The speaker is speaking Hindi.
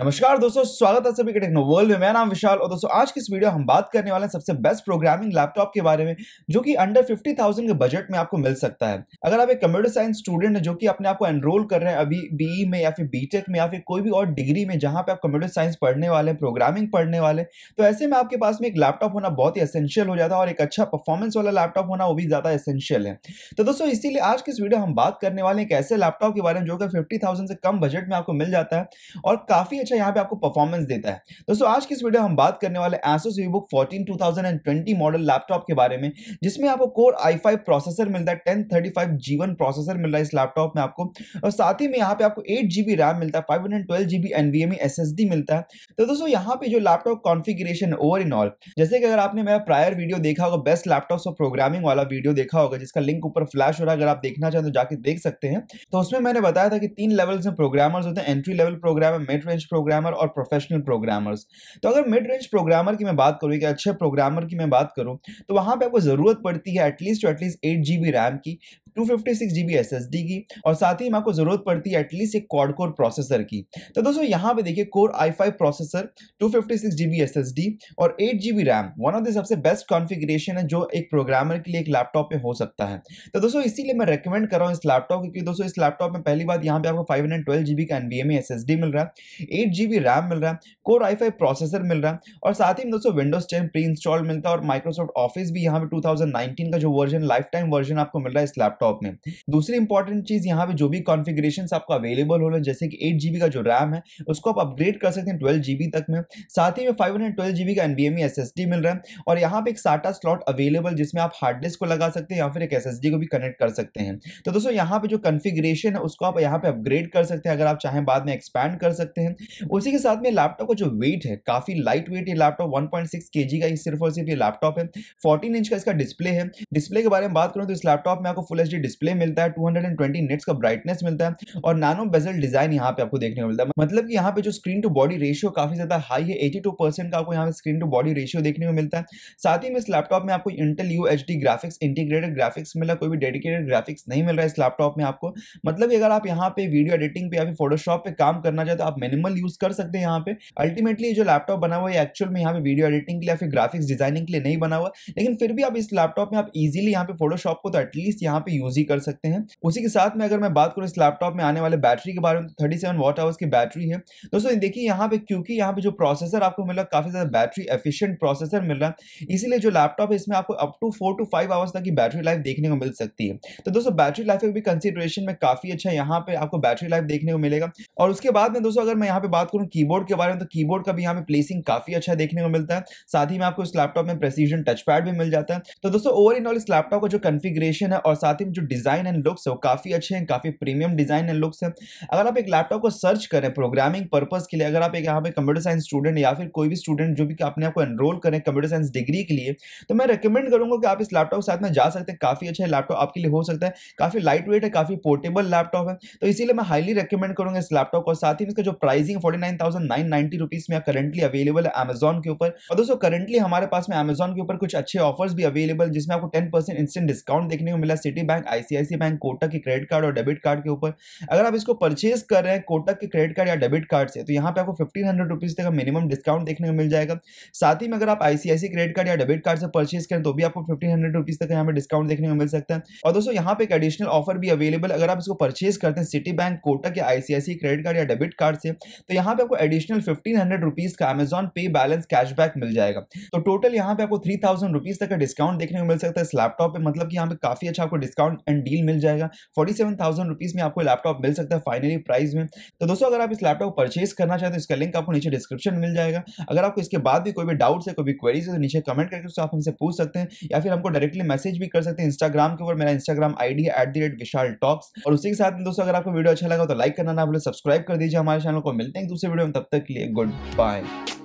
नमस्कार दोस्तों स्वागत है सभी के टेक्नो वर्ल्ड में मेरा नाम विशाल और दोस्तों आज की इस वीडियो हम बात करने वाले हैं सबसे बेस्ट प्रोग्रामिंग लैपटॉप के बारे में जो कि अंडर 50,000 के बजट में आपको मिल सकता है अगर आप एक कंप्यूटर साइंस स्टूडेंट हैं जो कि अपने आपको को एनरोल कर रहे हैं अभी बी e में या फिर बी में या फिर कोई भी और डिग्री में जहाँ पे आप कंप्यूटर साइंस पढ़ने वाले हैं प्रोग्रामिंग पढ़ने वाले तो ऐसे में आपके पास में एक लैपटॉप होना बहुत ही असेंशियल हो जाता है और एक अच्छा परफॉर्मेंस वाला लैपटॉप होना वो भी ज्यादा असेंशियल है तो दोस्तों इसीलिए आज की इस वीडियो हम बात करने वाले एक ऐसे लैपटॉप के बारे में जो कि फिफ्टी से कम बजट में आपको मिल जाता है और काफी अच्छा यहाँ पे आपको परफॉर्मेंस देता है दोस्तों आज की इस वीडियो हम बात करने वाले एसोस वीबुक 14 2020 मॉडल लैपटॉप के बारे में जिसमें आपको कोर आई फाइव प्रोसेसर मिलता है ten thirty five G one processor मिल रहा है इस लैपटॉप में आपको और साथ ही में यहाँ पे आपको एट जी रैम मिलता है five hundred twelve G B NVMe S S D मिलता है तो दोस्तों यहाँ पे जो laptop configuration over in all जैसे कि अगर आपने मेरा प्रायर वीडियो देखा होगा बेस्ट लैपटॉप और प्रोग्रामिंग वाला वीडियो देखा होगा जिसका लिंक ऊपर फ्लैश हो रहा है अगर आप देखना चाहें तो जाके देख सकते हैं तो उसमें मैंने बताया था कि तीन लेवल्स में प्रोग्रामर्स होते हैं एंट्री लेवल प्रोग्राम है मिड रेंज प्रोग्रामर और प्रोफेशनल प्रोग्रामर्स तो अगर मिड रेंज प्रोग्रामर की मैं बात करूँ एक अच्छे प्रोग्रामर की मैं बात करूँ तो वहाँ पर आपको ज़रूरत पड़ती है at least two at least eight G B RAM की two fifty six G B S S D की और साथ ही में आपको जरूरत पड़ती है एटलीस्ट एक कॉड कोर प्रोसेसर की तो दोस्तों यहाँ पे देखिए core I five processor two fifty six G B S S D और eight G B RAM one of the सबसे बेस्ट कॉन्फिग्रेशन है जो एक प्रोग्रामर के लिए एक लैपटॉप में हो सकता है तो दोस्तों इसीलिए मैं रिकमेंड कर रहा हूँ इस लैपटॉप क्योंकि दोस्तों इस लैपटॉप में पहली बात यहाँ पे आपको five hundred twelve G B का N B M S S D मिल रहा है एट जी बी रैम मिल रहा है कोर आई फाइव प्रोसेसर मिल रहा है और साथ ही में दोस्तों विंडोज टेन प्री इंस्टॉल मिलता है और माइक्रोसॉफ्ट ऑफिस भी यहाँ पे टू थाउजेंड नाइनटीन का जो वर्जन लाइफ टाइम वर्जन आपको मिल रहा है इस लैपटॉप लैपटॉप में दूसरी इंपॉर्टेंट चीज यहाँ पे जो भी कॉन्फिग्रेशन आपको अवेलेबल हो रहा है जैसे कि एट का जो रैम है उसको आप अपग्रेड कर सकते हैं ट्वेल्व तक में साथ ही में फाइव हंड्रेड का एनवीएमई एस मिल रहा है और यहाँ पे एक साटा स्लॉट अवेलेबल जिसमें आप हार्ड डिस्क को लगा सकते हैं या फिर एक एस को भी कनेक्ट कर सकते हैं तो दोस्तों यहाँ पे जो कन्फिग्रेशन है उसको आप यहाँ पे अपग्रेड कर सकते हैं अगर आप चाहें बाद में एक्सपैंड कर सकते हैं उसी के साथ में लैपटॉप का जो वेट है काफी लाइट वेट ये लैपटॉप 1.6 केजी का ही सिर्फ और सिर्फ ये लैपटॉप है 14 इंच का इसका डिस्प्ले है डिस्प्ले के बारे में बात करूँ तो इस लैपटॉप में आपको फुल एच एच डिस्प्ले मिलता है 220 निट्स का ब्राइटनेस मिलता है और नानो बेजल डिजाइन यहाँ पे आपको देखने को मिलता है मतलब कि यहाँ पे जो स्क्रीन टू बॉडी रेशियो काफी ज्यादा हाई है 82 का आपको यहाँ पे स्क्रीन टू बॉडी रेशियो देखने को मिलता है साथ ही में इस लैपटॉप में आपको Intel U H graphics integrated graphics मिला कोई भी डेडिकेटेड ग्राफिक्स नहीं मिल रहा है इस लैपटॉप में आपको मतलब अगर आप यहाँ पे वीडियो एडिटिंग पे या फिर फोटोशॉप पे काम करना चाहते तो आप मिनिमल यूज कर सकते हैं यहाँ पे अल्टीमेटली जो लैपटॉप बना हुआ है एक्चुअल में यहाँ पे वीडियो एडिटिंग के लिए या फिर ग्राफिक्स डिजाइनिंग के लिए नहीं बना हुआ लेकिन फिर भी आप इस लैपटॉप में आप इजिली यहाँ पे फोटोशॉप को तो एटलीस्ट यहाँ पे यूज ही कर सकते हैं उसी के साथ में अगर मैं बात करूँ इस लैपटॉप में आने वाले बैटरी के बारे में थर्टी सेवन वॉट आवर्स की बैटरी है दोस्तों देखिए यहाँ पे क्योंकि यहाँ पे जो प्रोसेसर आपको मिल मिला काफी ज्यादा बैटरी एफिशियंट प्रोसेसर मिल रहा है इसीलिए जो लैपटॉप है इसमें आपको up to four to five hours तक की बैटरी लाइफ देखने को मिल सकती है तो दोस्तों बैटरी लाइफ भी कंसिडरेशन में काफी अच्छा यहाँ पे आपको बैटरी लाइफ देखने को मिलेगा और उसके बाद में दोस्तों अगर मैं यहाँ पे बात करूँ कीबोर्ड के बारे में तो कीबोर्ड का भी यहाँ पे प्लेसिंग काफी अच्छा देखने को मिलता है साथ ही में आपको इस लैपटॉप में प्रेसिजन टच पैड भी मिल जाता है तो दोस्तों ओवर इन ऑल इस लैपटॉप का जो कन्फिग्रेशन है और साथ ही जो डिज़ाइन एंड लुक्स है वो काफ़ी अच्छे हैं काफ़ी प्रीमियम डिज़ाइन एंड लुक्स हैं अगर आप एक लैपटॉप को सर्च करें प्रोग्रामिंग पर्पज़ के लिए अगर आप एक यहाँ पे कंप्यूटर साइंस स्टूडेंट या फिर कोई भी स्टूडेंट जो भी अपने आपको एनरोल करें कंप्यूटर साइंस डिग्री के लिए तो मैं रिकमेंड करूँगा कि आप इस लैपटॉप के साथ में जा सकते हैं काफ़ी अच्छा लैपटॉप आपके लिए हो सकता है काफ़ी लाइट वेट है काफ़ी पोर्टेबल लैपटॉप है तो इसीलिए मैं हाईली रिकमेंड करूँगा इस लैपटॉप को साथ ही इसका जो pricing forty nine thousand nine rupees में करंटली अवेलेबल है अमेजन के ऊपर और दोस्तों करेंटली हमारे पास में अमेजन के ऊपर कुछ अच्छे ऑफर्स भी अवेलेबल जिसमें आपको टेन परसेंट इंस्टेंट डिस्काउंट देखने को मिला Citi bank bank ICICI bank Kotak के क्रेडिट कार्ड और डेबिट कार्ड के ऊपर अगर आप इसको परचेज कर रहे हैं कोटक के क्रेडिट कार्ड या डेबिट कार्ड से तो यहाँ पे आपको फिफ्टीन हंड्रेड रुपीज़ तक मिनिमम डिस्काउंट देखने को मिल जाएगा साथ ही में अगर आप आईसीआईसी क्रेडिट कार्ड या डेबिट कार्ड से परचेज करें तो भी आपको फिफ्टीन हंड्रेड रुपीज़ तक यहाँ पर डिस्काउंट देखने को मिल सकता है और दोस्तों यहाँ पे एक एडिशनल ऑफर भी अवेलेबल अगर आप इसको परचेज करते हैं सिटी बैंक कोटक या आईसीआईसी क्रेडिट कार्ड या डेबिट कार्ड से तो यहाँ पे आपको एडिशनल फिफ्टीन हंड्रेड रुपीज़ का अमेजॉन पे बैलेंस कैशबैक मिल जाएगा तो टोटल यहाँ पे आपको थ्री थाउजेंड रुपीज़ तक का डिस्काउंट देखने को मिल सकता है इस लैपटॉप पे मतलब कि यहाँ पे काफ़ी अच्छा आपको डिस्काउंट डिस्काउंट एंड डील मिल जाएगा फोर्टी सेवन थाउजेंड रुपीज़ में आपको लैपटॉप मिल सकता है फाइनली प्राइस में तो दोस्तों अगर आप इस लैपटॉप परचेज करना चाहते हैं इसका लिंक आपको नीचे डिस्क्रिप्शन मिल जाएगा अगर आपको इसके बाद भी कोई भी डाउट्स है कोई भी क्वेरीज है तो नीचे कमेंट करके उससे आप हमसे पूछ सकते हैं या फिर हमको डायरेक्टली मैसेज भी कर सकते हैं इंस्टाग्राम के ऊपर मेरा Instagram ID at the rate Vishal talks और उसी के साथ में दोस्तों अगर आपको वीडियो अच्छा लगा तो लाइक करना ना भूलें सब्सक्राइब कर दीजिए हमारे चैनल को मिलते हैं दूसरे वीडियो में तब तक के लिए गुड बाय